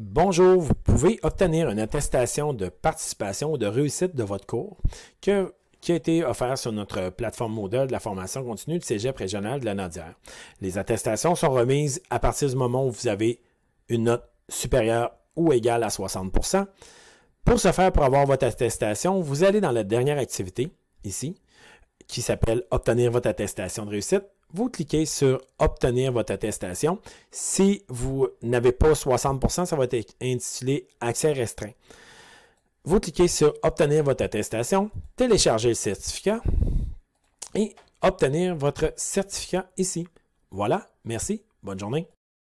Bonjour, vous pouvez obtenir une attestation de participation ou de réussite de votre cours qui a été offert sur notre plateforme Moodle de la formation continue du Cégep régional de la Nadière. Les attestations sont remises à partir du moment où vous avez une note supérieure ou égale à 60 Pour ce faire, pour avoir votre attestation, vous allez dans la dernière activité, ici, qui s'appelle Obtenir votre attestation de réussite vous cliquez sur Obtenir votre attestation. Si vous n'avez pas 60%, ça va être intitulé Accès restreint. Vous cliquez sur Obtenir votre attestation, télécharger le certificat et obtenir votre certificat ici. Voilà, merci, bonne journée.